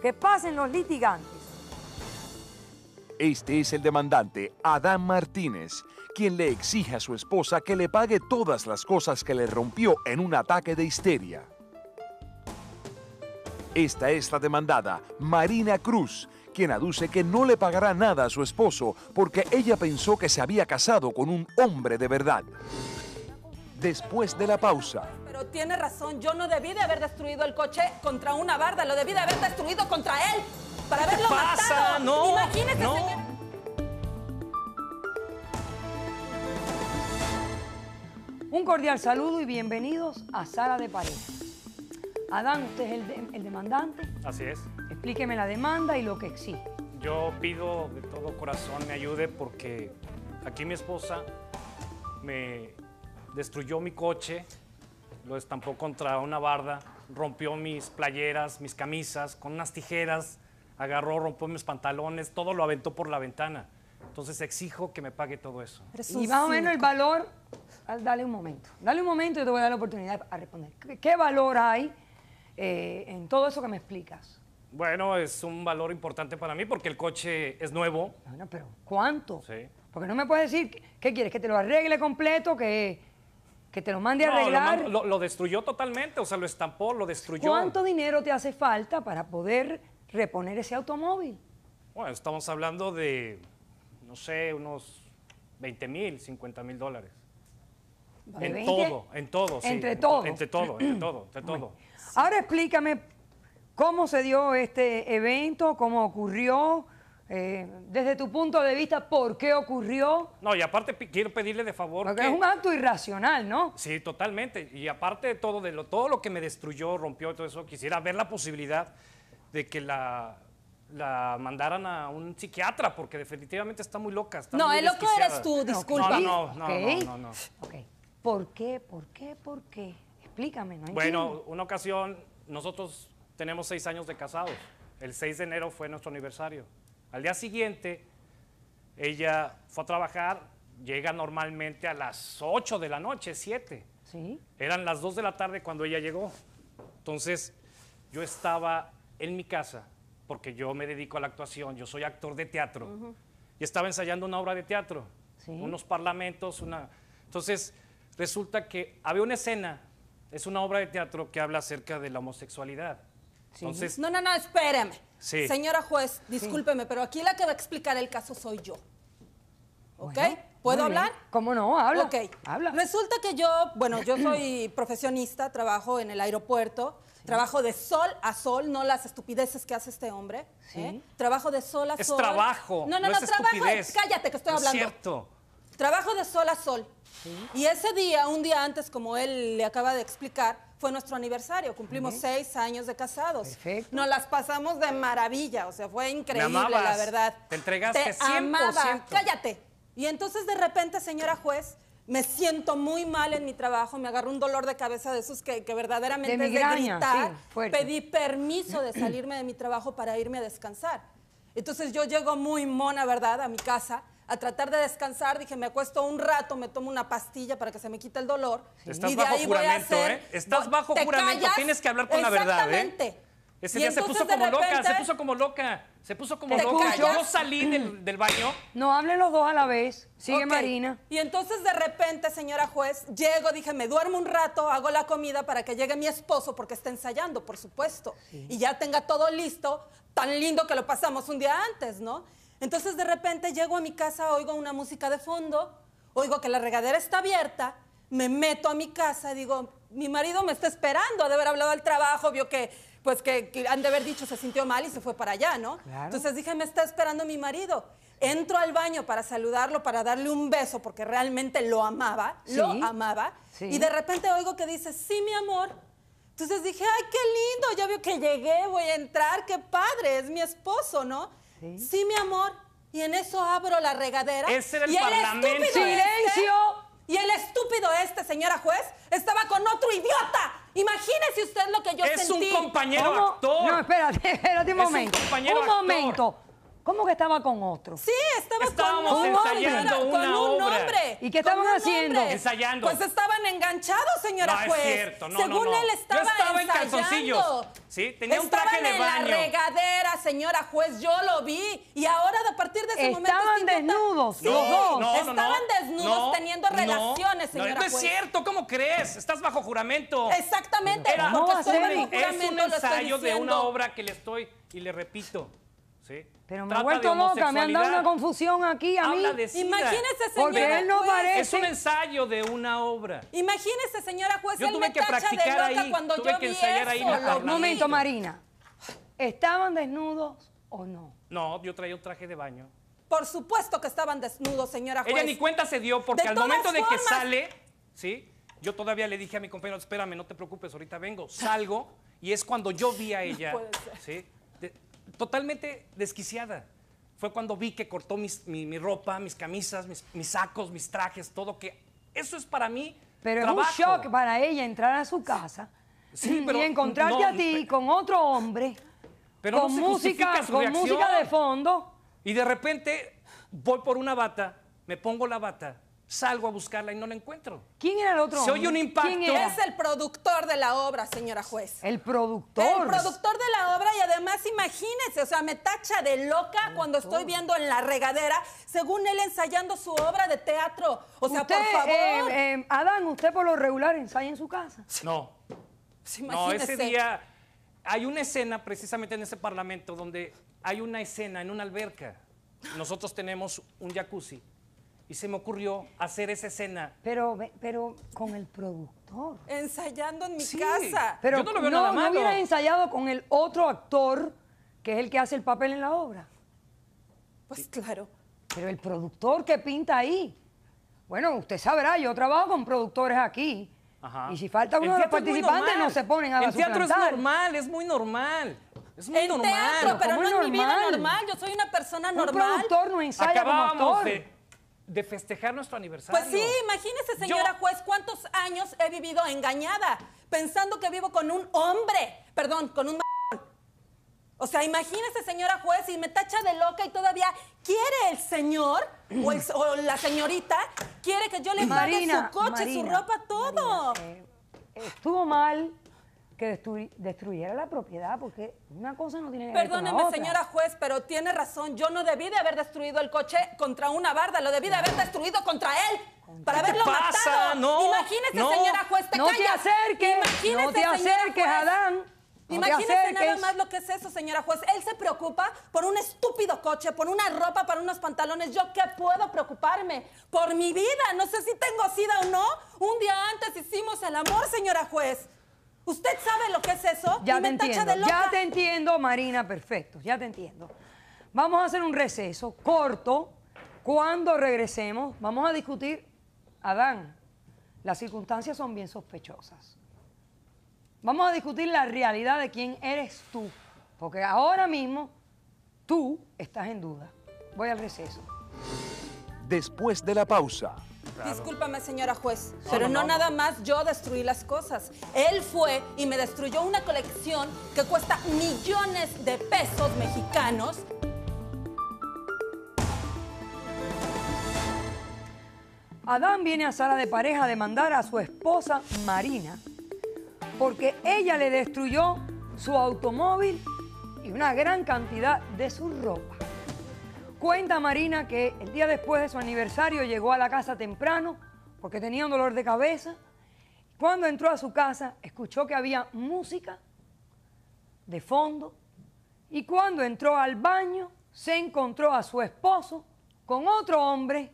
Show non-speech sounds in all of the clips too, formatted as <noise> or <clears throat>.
Que pasen los litigantes. Este es el demandante, Adán Martínez, quien le exige a su esposa que le pague todas las cosas que le rompió en un ataque de histeria. Esta es la demandada, Marina Cruz, quien aduce que no le pagará nada a su esposo porque ella pensó que se había casado con un hombre de verdad. Después de la pausa, tiene razón, yo no debí de haber destruido el coche contra una barda, lo debí de haber destruido contra él para ¿Qué pasa? No, Imagínese, Un cordial saludo y bienvenidos a Sala de Pareja. Adán, usted es el, el demandante. Así es. Explíqueme la demanda y lo que exige. Yo pido de todo corazón me ayude porque aquí mi esposa me destruyó mi coche lo estampó contra una barda, rompió mis playeras, mis camisas, con unas tijeras, agarró, rompió mis pantalones, todo lo aventó por la ventana. Entonces exijo que me pague todo eso. Y más o menos el valor, dale un momento, dale un momento y te voy a dar la oportunidad a responder. ¿Qué valor hay eh, en todo eso que me explicas? Bueno, es un valor importante para mí porque el coche es nuevo. Bueno, pero ¿cuánto? Sí. Porque no me puedes decir, ¿qué quieres? ¿Que te lo arregle completo? ¿Que, que te lo mande a arreglar. Lo, destruyó totalmente, o sea, lo estampó, lo destruyó. ¿Cuánto dinero te hace falta para poder reponer ese automóvil? Bueno, estamos hablando de, no sé, unos 20 mil, 50 mil dólares. en todo, en Entre todo. Entre todo, entre <clears throat> todo, entre todo. Ahora explícame cómo se dio este evento, cómo ocurrió. Eh, desde tu punto de vista, ¿por qué ocurrió? No, y aparte quiero pedirle de favor es un acto irracional, ¿no? Sí, totalmente. Y aparte de todo, lo, todo lo que me destruyó, rompió, todo eso, quisiera ver la posibilidad de que la, la mandaran a un psiquiatra, porque definitivamente está muy loca. no, el loco eres tú, disculpa. No, no, no, ¿Por qué? ¿Por qué? ¿Por qué? Explícame, ¿no? Bueno, una ocasión, nosotros tenemos seis años de casados. El 6 de enero fue nuestro aniversario. Al día siguiente, ella fue a trabajar, llega normalmente a las 8 de la noche, 7. Eran las 2 de la tarde cuando ella llegó. Entonces, yo estaba en mi casa, porque yo me dedico a la actuación, yo soy actor de teatro, y estaba ensayando una obra de teatro, unos parlamentos, Entonces, resulta que había una escena, es una obra de teatro que habla acerca de la homosexualidad no, no, no, espéreme. Señora juez, discúlpeme, pero aquí la que va a explicar el caso soy yo. ¿Ok? ¿Puedo hablar? ¿Cómo no? Habla. Ok. Habla. Resulta que yo, bueno, yo soy <clears throat> profesionista, trabajo en el aeropuerto, trabajo de sol a sol, no las estupideces que hace este hombre. ¿eh? Trabajo de sol a sol. Es trabajo. No, no, no, trabajo. Estupidez. Cállate que estoy hablando. cierto. Trabajo de sol a sol. Y ese día, un día antes, como él le acaba de explicar, fue nuestro aniversario, cumplimos seis años de casados. Nos las pasamos de maravilla, o sea, fue increíble, la verdad. Te entregaste te 100%. Amaba. Cállate. Y entonces de repente, señora juez, me siento muy mal en mi trabajo, me agarro un dolor de cabeza de esos que, que verdaderamente de es de gritar. Pedí permiso de salirme de mi trabajo para irme a descansar. Entonces yo llego muy mona, ¿verdad?, a mi casa a tratar de descansar. Dije, me acuesto un rato, me tomo una pastilla para que se me quite el dolor. Estás bajo juramento, ¿eh? Estás bajo juramento, tienes que hablar con la verdad, ¿eh? Ese día se puso como loca, se puso como loca, se puso como loca. Yo salí del, baño. No, hablen los dos a la vez. Sigue Marina. Y entonces de repente, señora juez, llego, dije, me duermo un rato, hago la comida para que llegue mi esposo, porque está ensayando, por supuesto. Y ya tenga todo listo, tan lindo que lo pasamos un día antes, ¿no? Entonces de repente llego a mi casa, oigo una música de fondo, oigo que la regadera está abierta, me meto a mi casa, digo, mi marido me está esperando, ha de haber hablado al trabajo, vio que, pues que, han de haber dicho, se sintió mal y se fue para allá, ¿no? Entonces dije, me está esperando mi marido. Entro al baño para saludarlo, para darle un beso, porque realmente lo amaba, lo amaba. Y de repente oigo que dice, sí, mi amor. Entonces dije, ay, qué lindo, ya vio que llegué, voy a entrar, qué padre, es mi esposo, ¿no? Sí. mi amor. Y en eso abro la regadera. era el y parlamento. El este ¡Silencio! y el estúpido este, señora juez, estaba con otro idiota. Imagínese usted lo que yo sentí. Es un compañero actor. No, espérate, <laughs> espérate un momento. un, momento. ¿Cómo que estaba con otro? Sí, estaba con un hombre. con un obra. hombre. ¿Y qué estaban haciendo? Ensayando. Pues estaban enganchados, señora no, juez. Es cierto. No, Según él estaba, estaba ensayando. en Sí, tenía estaban un traje de en la regadera, señora juez. Yo lo vi. Y ahora, a partir de ese momento... Estaban desnudos, los dos. No, estaban desnudos teniendo relaciones, señora juez. No es cierto. ¿Cómo crees? Estás bajo juramento. Exactamente. es un ensayo de una obra que le estoy... Y le repito, ¿sí? Pero me ha vuelto loca, me han dado una confusión aquí a mí. Imagínese, señora él no Parece. Es un ensayo de una obra. Imagínese, señora juez, yo tuve que practicar de ahí, cuando tuve yo que vi ensayar Un momento, Marina. ¿Estaban desnudos o no? No, yo traía un traje de baño. Por supuesto que estaban desnudos, señora juez. Ella ni cuenta se dio porque al momento de que sale, ¿sí? Yo todavía le dije a mi compañero, espérame, no te preocupes, ahorita vengo. Salgo y es cuando yo vi a ella. No puede ser. ¿sí? totalmente desquiciada. Fue cuando vi que cortó mi, ropa, mis camisas, mis, sacos, mis trajes, todo que... Eso es para mí Pero un shock para ella entrar a su casa y encontrarte a ti con otro hombre, pero con, música, con música de fondo. Y de repente voy por una bata, me pongo la bata salgo a buscarla y no la encuentro. ¿Quién era el otro? Se oye un impacto. ¿Quién Es el productor de la obra, señora juez. El productor. El productor de la obra y además imagínese, o sea, me tacha de loca cuando estoy viendo en la regadera, según él ensayando su obra de teatro. O sea, por eh, favor. Eh, Adán, usted por lo regular ensaya en su casa. No. Pues no, ese día hay una escena precisamente en ese parlamento donde hay una escena en una alberca. Nosotros tenemos un jacuzzi y se me ocurrió hacer esa escena. Pero, pero con el productor. Ensayando en mi casa. Pero Yo no lo ensayado con el otro actor, que es el que hace el papel en la obra. Pues claro. Pero el productor que pinta ahí. Bueno, usted sabrá, yo trabajo con productores aquí. Ajá. Y si falta uno de los participantes, no se ponen a El teatro es normal, es muy normal. Es muy normal. teatro, pero no es mi vida normal. Yo soy una persona normal. Un productor no ensaya Acabamos como actor de festejar nuestro aniversario. Pues sí, imagínese, señora juez, cuántos años he vivido engañada, pensando que vivo con un hombre, perdón, con un... O sea, imagínese, señora juez, y me tacha de loca y todavía quiere el señor o, la señorita, quiere que yo le pague su coche, su ropa, todo. Eh, estuvo mal, que destruyera la propiedad, porque una cosa no tiene que ver señora juez, pero tiene razón. Yo no debí de haber destruido el coche contra una barda, lo debí de haber destruido contra él. Para haberlo matado. No, Imagínese, señora juez, te no Te acerques, Imagínese, no te acerques, Adán. Imagínese nada más lo que es eso, señora juez. Él se preocupa por un estúpido coche, por una ropa, por unos pantalones. ¿Yo qué puedo preocuparme? Por mi vida. No sé si tengo sida o no. Un día antes hicimos el amor, señora juez. ¿Usted sabe lo que es eso? Ya ya te entiendo, Marina, perfecto, ya te entiendo. Vamos a hacer un receso corto. Cuando regresemos, vamos a discutir, Adán, las circunstancias son bien sospechosas. Vamos a discutir la realidad de quién eres tú, porque ahora mismo tú estás en duda. Voy al receso. Después de la pausa. Discúlpame, señora juez, pero no, no, nada más yo destruí las cosas. Él fue y me destruyó una colección que cuesta millones de pesos mexicanos. Adán viene a sala de pareja a demandar a su esposa Marina porque ella le destruyó su automóvil y una gran cantidad de su ropa. Cuenta Marina que el día después de su aniversario llegó a la casa temprano porque tenía un dolor de cabeza. Cuando entró a su casa escuchó que había música de fondo y cuando entró al baño se encontró a su esposo con otro hombre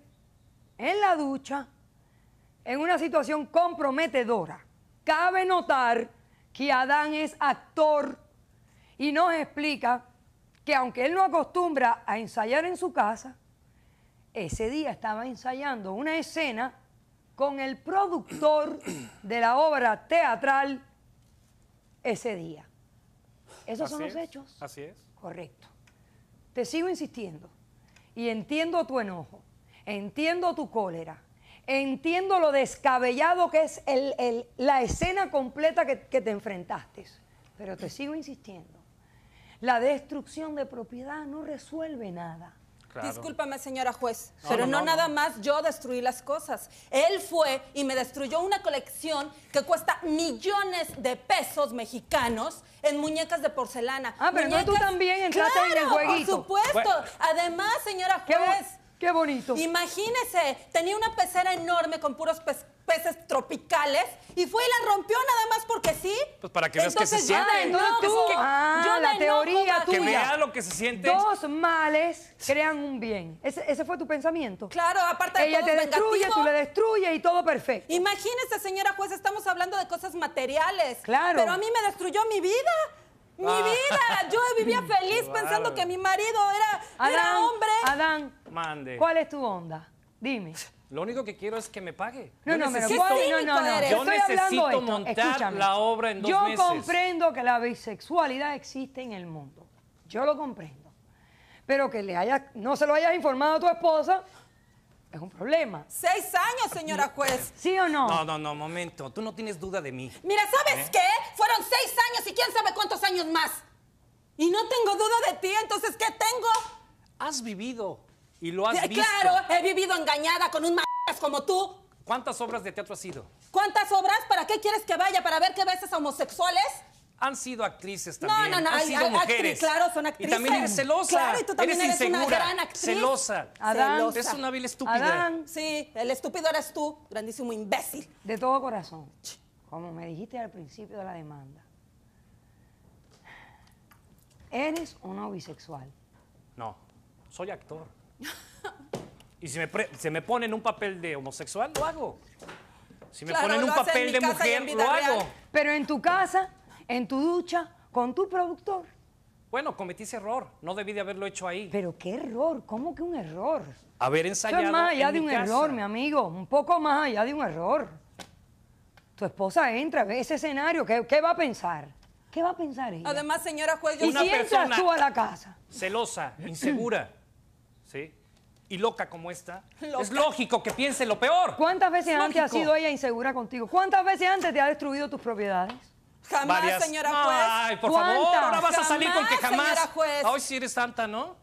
en la ducha en una situación comprometedora. Cabe notar que Adán es actor y nos explica que aunque él no acostumbra a ensayar en su casa, ese día estaba ensayando una escena con el productor <coughs> de la obra teatral ese día. Esos son los hechos. Así es. Correcto. Te sigo insistiendo. Y entiendo tu enojo, entiendo tu cólera, entiendo lo descabellado que es la escena completa que, que te enfrentaste. Pero te sigo insistiendo la destrucción de propiedad no resuelve nada. Discúlpame, señora juez, pero no, nada más yo destruí las cosas. Él fue y me destruyó una colección que cuesta millones de pesos mexicanos en muñecas de porcelana. Ah, pero no tú también entraste en el jueguito. Por supuesto. Además, señora juez. Qué bonito. Imagínese, tenía una pecera enorme con puros peces tropicales y fue y la rompió nada más porque sí. Pues para que veas que se siente. entonces yo la teoría tuya. Que vea lo que se siente. Dos males crean un bien. Ese, fue tu pensamiento. Claro, aparte de Ella todo te destruye, tú le destruyes y todo perfecto. Imagínese, señora juez, estamos hablando de cosas materiales. Claro. Pero a mí me destruyó mi vida. Mi ah. vida, yo vivía <laughs> feliz pensando que mi marido era, hombre. Adán, mande. ¿Cuál es tu onda? Dime. Lo único que quiero es que me pague. No, no, no, no, no. Yo necesito montar la obra en dos yo meses. Yo comprendo que la bisexualidad existe en el mundo. Yo lo comprendo. Pero que le haya, no se lo hayas informado a tu esposa es un problema. Seis años, señora juez. ¿Sí o no? No, no, no, momento. Tú no tienes duda de mí. Mira, ¿sabes ¿Eh? qué? Fueron seis años y quién sabe cuántos años más. Y no tengo duda de ti, entonces, ¿qué tengo? Has vivido y lo has eh, visto. Claro, he vivido engañada con un m como tú. ¿Cuántas obras de teatro has ido? ¿Cuántas obras? ¿Para qué quieres que vaya? ¿Para ver qué veces homosexuales? han sido actrices también. No, no, no, han sido mujeres. claro, son actrices. Y también eres celosa. Claro, y tú también eres, una gran actriz. Celosa. Adán. Es una vil estúpida. Adán. Sí, el estúpido eres tú, grandísimo imbécil. De todo corazón, como me dijiste al principio de la demanda, ¿eres o no bisexual? No, soy actor. y si me, si me ponen un papel de homosexual, lo hago. Si me ponen un papel de mujer, lo hago. Pero en tu casa en tu ducha con tu productor. Bueno, cometí ese error. No debí de haberlo hecho ahí. Pero qué error, ¿cómo que un error? Haber ensayado. Eso más allá de un error, mi amigo. Un poco más allá de un error. Tu esposa entra, ve ese escenario. ¿Qué, va a pensar? ¿Qué va a pensar ella? Además, señora juez, yo ¿Y si entras tú a la casa? Celosa, <clears throat> insegura, ¿sí? Y loca como esta. Es lógico que piense lo peor. ¿Cuántas veces antes ha sido ella insegura contigo? ¿Cuántas veces antes te ha destruido tus propiedades? Jamás, señora juez. Ay, por favor, ahora vas a salir con que jamás. Señora juez. sí eres santa, ¿no?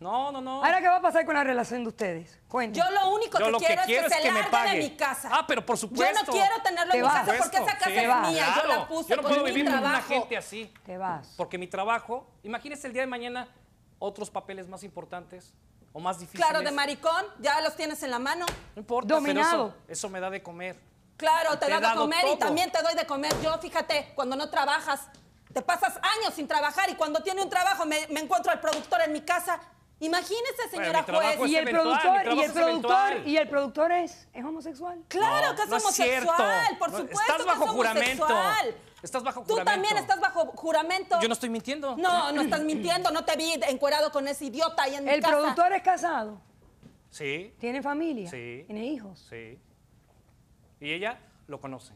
No, no, no. Ahora, ¿qué va a pasar con la relación de ustedes? Cuéntame. Yo lo único que, quiero es que, se largue de mi casa. Ah, pero por supuesto. Yo no quiero tenerlo en mi casa porque esa casa es mía. Yo la puse Yo no puedo vivir con una gente así. vas. Porque mi trabajo, imagínese el día de mañana otros papeles más importantes o más difíciles. Claro, de maricón, ya los tienes en la mano. No importa, Dominado. eso me da de comer. Claro, te, de comer y también te doy de comer. Yo, fíjate, cuando no trabajas, te pasas años sin trabajar y cuando tiene un trabajo me, encuentro al productor en mi casa. Imagínese, señora juez. Y el, productor, y el productor, y el productor, es, homosexual. Claro que es homosexual, por supuesto. Estás bajo juramento. Tú también estás bajo juramento. Yo no estoy mintiendo. No, no estás mintiendo. No te vi encuerado con ese idiota ahí en mi casa. El productor es casado. Sí. Tiene familia. Sí. Tiene hijos. Sí. Y ella lo conoce.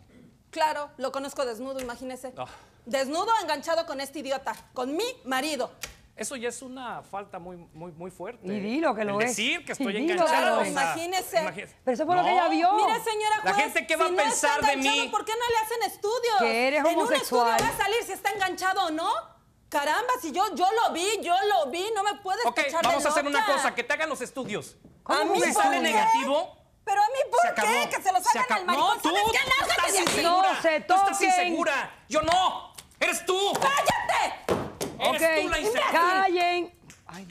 Claro, lo conozco desnudo, imagínese. Ah. Desnudo enganchado con este idiota, con mi marido. Eso ya es una falta muy, muy, muy fuerte. Y dilo que lo es. es. decir que estoy enganchado. Claro, imagínese. imagínese. Pero eso fue lo que ella vio. Mira, señora juez, La gente qué va a pensar de mí. ¿Por qué no le hacen estudios? Que eres homosexual. En un estudio va a salir si está enganchado o no. Caramba, si yo, yo lo vi, yo lo vi, no me puedes escuchar vamos de Vamos a hacer una cosa, que te hagan los estudios. ¿A mí sale negativo, pero a mí, ¿por se qué? Que se los hagan al marido. No, tú, ¿Sabes qué? Tú estás insegura. No se tú estás insegura. Yo no. ¡Eres tú! ¡Cállate! ¡Eres tú la insegura! ¡Callen! Ay,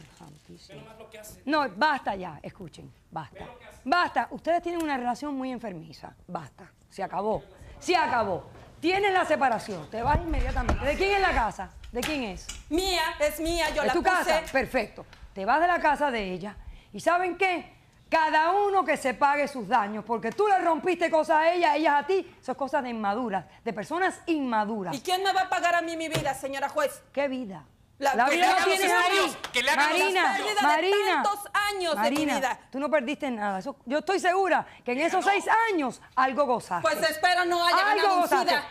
lo que No, basta ya, escuchen, basta. Basta, ustedes tienen una relación muy enfermiza, basta, se acabó, se acabó. Tienen la separación, te vas inmediatamente. ¿De quién es la casa? ¿De quién es? Mía, es mía, yo ¿Es la tu casa? Perfecto. Te vas de la casa de ella y ¿saben qué? Cada uno que se pague sus daños, porque tú le rompiste cosas a ella, ellas a ti, son cosas de inmaduras, de personas inmaduras. ¿Y quién me va a pagar a mí mi vida, señora juez? ¿Qué vida? La, vida tienes Que le Marina, Marina, tantos años Marina, de vida. tú no perdiste nada. yo estoy segura que en esos seis años algo gozaste. Pues espero no haya algo ganado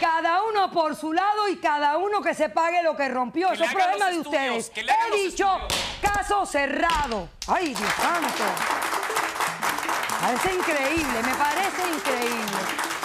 cada uno por su lado y cada uno que se pague lo que rompió. Eso es problema de ustedes. He dicho caso cerrado. Ay, Dios santo. Parece increíble, me parece increíble.